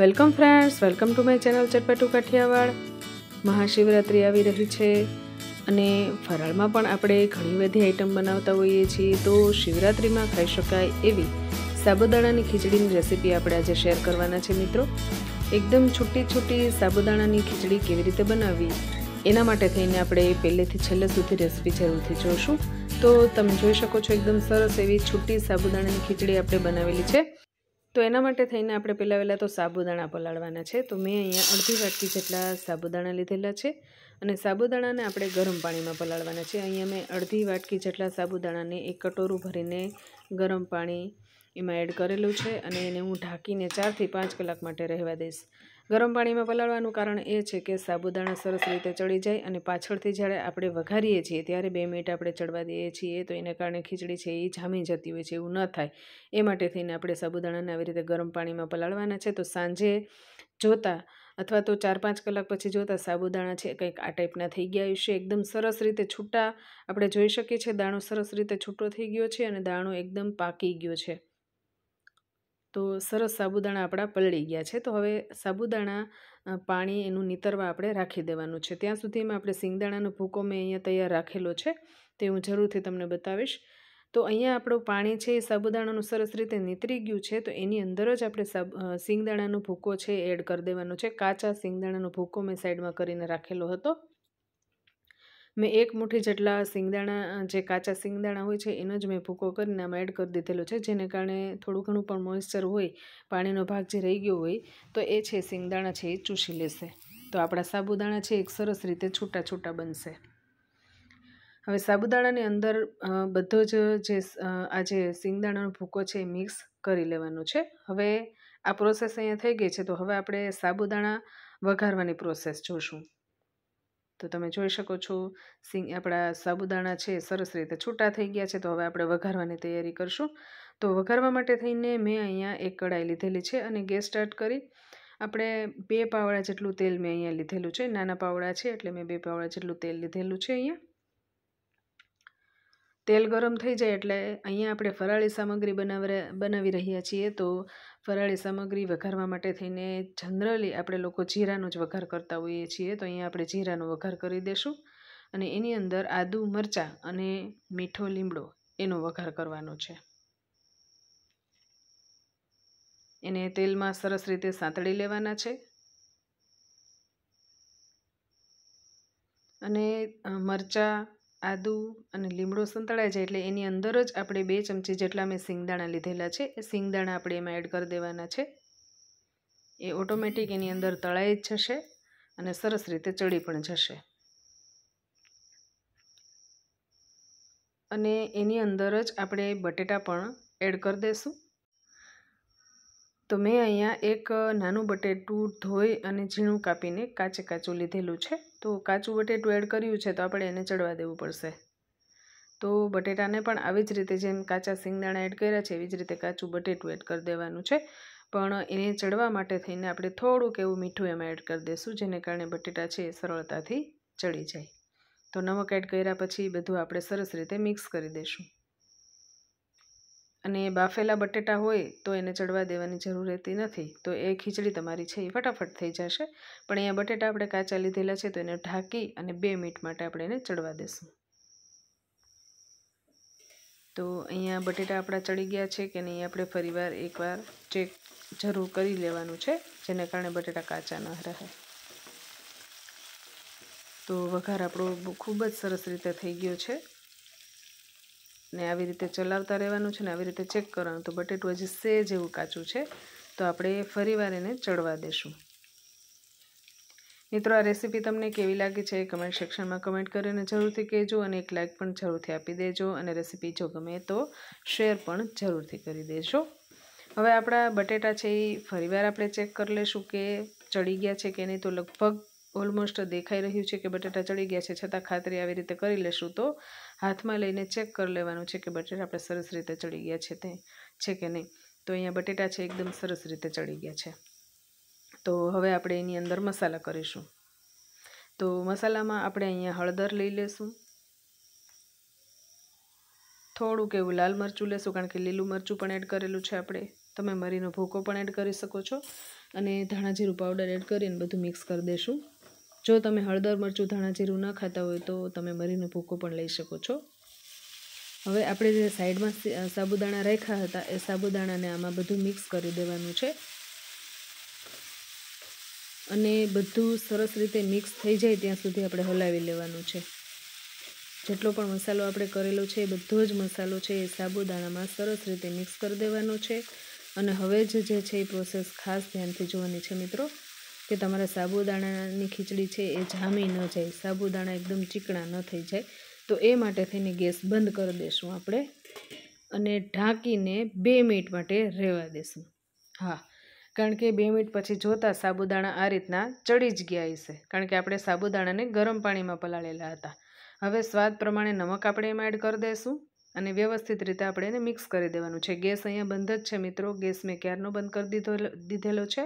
welcome friends welcome to my channel ચટપટુ કાઠિયાવાડ મહાશિવરાત્રિ આવી રહી છે અને ફરાળમાં પણ આપણે ઘણી બધી આઈટમ બનાવતા હોઈએ છીએ તો શિવરાત્રિમાં ખાઈ શકાય એવી સાબુદાણાની ખીચડીની રેસીપી આપણે આજે શેર કરવાના છે મિત્રો એકદમ છૂટી છૂટી સાબુદાણાની ખીચડી કેવી રીતે બનાવવી એના માટે થઈને આપણે પહેલેથી છેલ્લે સુધી રેસીપી જરૂરથી જોઈશું તો તમે જોઈ શકો છો એકદમ સરસ એવી છૂટી સાબુદાણાની ખીચડી આપણે બનાવેલી છે તો એના માટે થઈને આપણે પહેલાં પહેલાં તો સાબુદાણા પલાળવાના છે તો મેં અહીંયા અડધી વાટકી જેટલા સાબુદાણા લીધેલા છે અને સાબુદાણાને આપણે ગરમ પાણીમાં પલાળવાના છે અહીંયા મેં અડધી વાટકી જેટલા સાબુદાણાને એક કટોરું ભરીને ગરમ પાણી એમાં એડ કરેલું છે અને એને હું ઢાંકીને ચારથી પાંચ કલાક માટે રહેવા દઈશ ગરમ પાણીમાં પલાળવાનું કારણ એ છે કે સાબુદાણા સરસ રીતે ચડી જાય અને પાછળથી જ્યારે આપણે વઘારીએ છીએ ત્યારે બે મિનિટ આપણે ચડવા દઈએ છીએ તો એને કારણે ખીચડી છે એ જામી જતી હોય છે એવું ન થાય એ માટે થઈને આપણે સાબુદાણાને આવી રીતે ગરમ પાણીમાં પલાળવાના છે તો સાંજે જોતાં અથવા તો ચાર પાંચ કલાક પછી જોતા સાબુદાણા છે કંઈક આ ટાઈપના થઈ ગયા છે એકદમ સરસ રીતે છૂટા આપણે જોઈ શકીએ છીએ દાણો સરસ રીતે છૂટો થઈ ગયો છે અને દાણો એકદમ પાકી ગયો છે તો સરસ સાબુદાણા આપણા પલળી ગયા છે તો હવે સાબુદાણા પાણી એનું નીતરવા આપણે રાખી દેવાનું છે ત્યાં સુધીમાં આપણે સિંગદાણાનો ભૂકો મેં અહીંયા તૈયાર રાખેલો છે તે હું જરૂરથી તમને બતાવીશ તો અહીંયા આપણું પાણી છે એ સાબુદાણાનું સરસ રીતે નીતરી ગયું છે તો એની અંદર જ આપણે સાબ સિંગદાણાનો ભૂકો છે એડ કરી દેવાનો છે કાચા સિંગદાણાનો ભૂકો મેં સાઈડમાં કરીને રાખેલો હતો મેં એક મુઠ્ઠી જેટલા સિંગદાણા જે કાચા સિંગદાણા હોય છે એનો જ મેં ભૂકો કરીને આમાં એડ કરી દીધેલો છે જેને કારણે થોડું ઘણું પણ મોઇશ્ચર હોય પાણીનો ભાગ જે રહી ગયો હોય તો એ છે સિંગદાણા છે એ ચૂસી લેશે તો આપણા સાબુદાણા છે એક સરસ રીતે છૂટા છૂટા બનશે હવે સાબુદાણાની અંદર બધો જ જે આ જે સિંગદાણાનો ભૂકો છે એ મિક્સ કરી લેવાનો છે હવે આ પ્રોસેસ અહીંયા થઈ ગઈ છે તો હવે આપણે સાબુદાણા વઘારવાની પ્રોસેસ જોશું તો તમે જોઈ શકો છો સિંગ આપણા સાબુદાણા છે સરસ રીતે છૂટા થઈ ગયા છે તો હવે આપણે વઘારવાની તૈયારી કરશું તો વઘારવા માટે થઈને મેં અહીંયા એક કઢાઈ લીધેલી છે અને ગેસ સ્ટાર્ટ કરી આપણે બે પાવડા જેટલું તેલ મેં અહીંયા લીધેલું છે નાના પાવડા છે એટલે મેં બે પાવડા જેટલું તેલ લીધેલું છે અહીંયા તેલ ગરમ થઈ જાય એટલે અહીંયા આપણે ફરાળી સામગ્રી બનાવ બનાવી રહ્યા છીએ તો ફરાળી સામગ્રી વઘારવા માટે થઈને જનરલી આપણે લોકો જીરાનો જ વઘાર કરતા હોઈએ છીએ તો અહીંયા આપણે જીરાનો વઘાર કરી દઈશું અને એની અંદર આદુ મરચાં અને મીઠો લીમડો એનો વઘાર કરવાનો છે એને તેલમાં સરસ રીતે સાંતળી લેવાના છે અને મરચાં આદું અને લીમડો સંતળાય જાય એટલે એની અંદર જ આપણે બે ચમચી જેટલા મેં સિંગદાણા લીધેલા છે એ સિંગદાણા આપણે એમાં એડ કરી દેવાના છે એ ઓટોમેટિક એની અંદર તળાઈ જ જશે અને સરસ રીતે ચડી પણ જશે અને એની અંદર જ આપણે બટેટા પણ એડ કરી દઈશું તો મેં અહીંયા એક નાનું બટેટું ધોઈ અને ઝીણું કાપીને કાચે કાચું લીધેલું છે તો કાચું બટેટું એડ કર્યું છે તો આપણે એને ચડવા દેવું પડશે તો બટેટાને પણ આવી જ રીતે જેમ કાચા સિંગદાણા એડ કર્યા છે એવી જ રીતે કાચું બટેટું એડ કરી દેવાનું છે પણ એને ચડવા માટે થઈને આપણે થોડુંક એવું મીઠું એમાં એડ કરી દઈશું જેને કારણે બટેટા છે એ સરળતાથી ચડી જાય તો નમક એડ કર્યા પછી બધું આપણે સરસ રીતે મિક્સ કરી દઈશું અને બાફેલા બટેટા હોય તો એને ચડવા દેવાની જરૂર રહેતી નથી તો એ ખીચડી તમારી છે એ ફટાફટ થઈ જશે પણ અહીંયા બટેટા આપણે કાચા લીધેલા છે તો એને ઢાંકી અને બે મિનિટ માટે આપણે એને ચડવા દેશું તો અહીંયા બટેટા આપણા ચડી ગયા છે કે નહીં આપણે ફરીવાર એકવાર ચેક જરૂર કરી લેવાનું છે જેને કારણે બટેટા કાચા ન રહે તો વઘાર આપણો ખૂબ જ સરસ રીતે થઈ ગયો છે ને આવી રીતે ચલાવતા રહેવાનું છે ને આવી રીતે ચેક કરવાનું તો બટેટું હજી સેજ એવું કાચું છે તો આપણે ફરીવાર એને ચડવા દેશું મિત્રો આ રેસીપી તમને કેવી લાગી છે કમેન્ટ સેક્શનમાં કમેન્ટ કરીને જરૂરથી કહેજો અને એક લાઇક પણ જરૂરથી આપી દેજો અને રેસીપી જો ગમે તો શેર પણ જરૂરથી કરી દેજો હવે આપણા બટેટા છે એ ફરીવાર આપણે ચેક કરી લેશું કે ચડી ગયા છે કે નહીં તો લગભગ ઓલમોસ્ટ દેખાઈ રહ્યું છે કે બટેટા ચડી ગયા છે છતાં ખાતરી આવી રીતે કરી લેશું તો હાથમાં લઈને ચેક કરી લેવાનું છે કે બટેટા આપણે સરસ રીતે ચડી ગયા છે તે છે કે નહીં તો અહીંયા બટેટા છે એકદમ સરસ રીતે ચડી ગયા છે તો હવે આપણે એની અંદર મસાલા કરીશું તો મસાલામાં આપણે અહીંયા હળદર લઈ લેશું થોડુંક એવું લાલ મરચું લેશું કારણ કે લીલું મરચું પણ એડ કરેલું છે આપણે તમે મરીનો ભૂકો પણ એડ કરી શકો છો અને ધાણા જીરું પાવડર એડ કરીને બધું મિક્સ કરી દેશું જો તમે હળદર મરચું ધાણા જીરું ના ખાતા હોય તો તમે મરીનો ભૂકો પણ લઈ શકો છો હવે આપણે જે સાઈડમાં સાબુદાણા રાખ્યા હતા એ સાબુદાણાને આમાં બધું મિક્સ કરી દેવાનું છે અને બધું સરસ રીતે મિક્સ થઈ જાય ત્યાં સુધી આપણે હલાવી લેવાનું છે જેટલો પણ મસાલો આપણે કરેલો છે એ બધો જ મસાલો છે એ સાબુદાણામાં સરસ રીતે મિક્સ કરી દેવાનો છે અને હવે જ જે છે એ પ્રોસેસ ખાસ ધ્યાનથી જોવાની છે મિત્રો કે તમારા સાબુદાણાની ખીચડી છે એ જામી ન જાય સાબુદાણા એકદમ ચીકણા ન થઈ જાય તો એ માટે થઈને ગેસ બંધ કરી દઈશું આપણે અને ઢાંકીને બે મિનિટ માટે રહેવા દઈશું હા કારણ કે બે મિનિટ પછી જોતાં સાબુદાણા આ રીતના ચડી જ ગયા હશે કારણ કે આપણે સાબુદાણાને ગરમ પાણીમાં પલાળેલા હતા હવે સ્વાદ પ્રમાણે નમક આપણે એમાં એડ કરી દઈશું અને વ્યવસ્થિત રીતે આપણે એને મિક્સ કરી દેવાનું છે ગેસ અહીંયા બંધ જ છે મિત્રો ગેસ મેં ક્યારનો બંધ કરી દીધો દીધેલો છે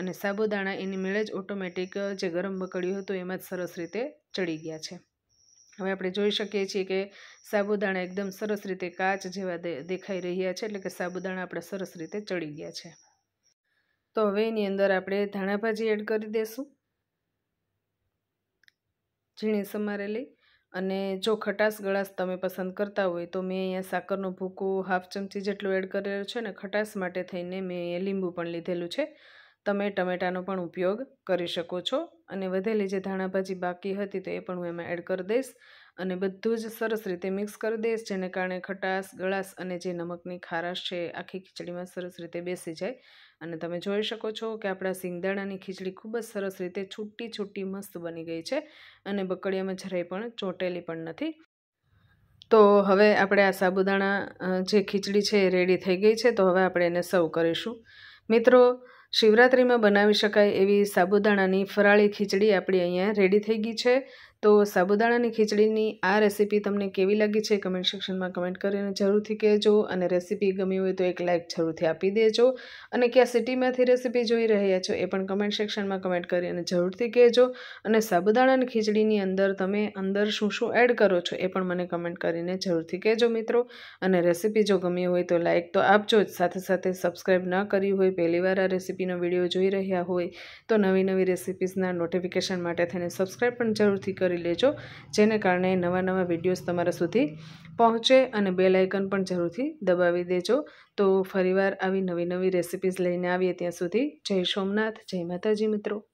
અને સાબુદાણા એની મેળે જ ઓટોમેટિક જે ગરમ બકડ્યું હતું એમાં જ સરસ રીતે ચડી ગયા છે હવે આપણે જોઈ શકીએ છીએ કે સાબુદાણા એકદમ સરસ રીતે કાચ જેવા દેખાઈ રહ્યા છે એટલે કે સાબુદાણા આપણે સરસ રીતે ચડી ગયા છે તો હવે એની અંદર આપણે ધાણાભાજી એડ કરી દઈશું ઝીણી સમારેલી અને જો ખટાશ ગળાશ તમે પસંદ કરતા હોય તો મેં અહીંયા સાકરનો ભૂકો હાફ ચમચી જેટલું એડ કરેલું છે અને ખટાશ માટે થઈને મેં લીંબુ પણ લીધેલું છે તમે ટમેટાનો પણ ઉપયોગ કરી શકો છો અને વધેલી જે ધાણાભાજી બાકી હતી તો એ પણ હું એમાં એડ કરી દઈશ અને બધું જ સરસ રીતે મિક્સ કરી દઈશ જેને કારણે ખટાશ ગળાશ અને જે નમકની ખારાશ છે આખી ખીચડીમાં સરસ રીતે બેસી જાય અને તમે જોઈ શકો છો કે આપણા સિંગદાણાની ખીચડી ખૂબ જ સરસ રીતે છૂટી છૂટી મસ્ત બની ગઈ છે અને બકડીયામાં જરાય પણ ચોંટેલી પણ નથી તો હવે આપણે આ સાબુદાણા જે ખીચડી છે એ રેડી થઈ ગઈ છે તો હવે આપણે એને સર્વ કરીશું મિત્રો શિવરાત્રિમાં બનાવી શકાય એવી સાબુદાણાની ફરાળી ખીચડી આપણી અહીંયા રેડી થઈ ગઈ છે તો સાબુદાણાની ખીચડીની આ રેસીપી તમને કેવી લાગી છે કમેન્ટ સેક્શનમાં કમેન્ટ કરીને જરૂરથી કહેજો અને રેસીપી ગમી હોય તો એક લાઇક જરૂરથી આપી દેજો અને ક્યાં સિટીમાંથી રેસીપી જોઈ રહ્યા છો એ પણ કમેન્ટ સેક્શનમાં કમેન્ટ કરીને જરૂરથી કહેજો અને સાબુદાણાની ખીચડીની અંદર તમે અંદર શું શું એડ કરો છો એ પણ મને કમેન્ટ કરીને જરૂરથી કહેજો મિત્રો અને રેસીપી જો ગમી હોય તો લાઇક તો આપજો જ સાથે સાથે સબસ્ક્રાઈબ ન કરી હોય પહેલીવાર આ રેસીપીનો વિડીયો જોઈ રહ્યા હોય તો નવી નવી રેસીપીઝના નોટિફિકેશન માટે થઈને સબસ્ક્રાઈબ પણ જરૂરથી કરી કરી લેજો જેને કારણે નવા નવા વિડીયોઝ તમારા સુધી પહોંચે અને બેલ આઇકન પણ જરૂરથી દબાવી દેજો તો ફરીવાર આવી નવી નવી રેસિપીઝ લઈને આવીએ ત્યાં સુધી જય સોમનાથ જય માતાજી મિત્રો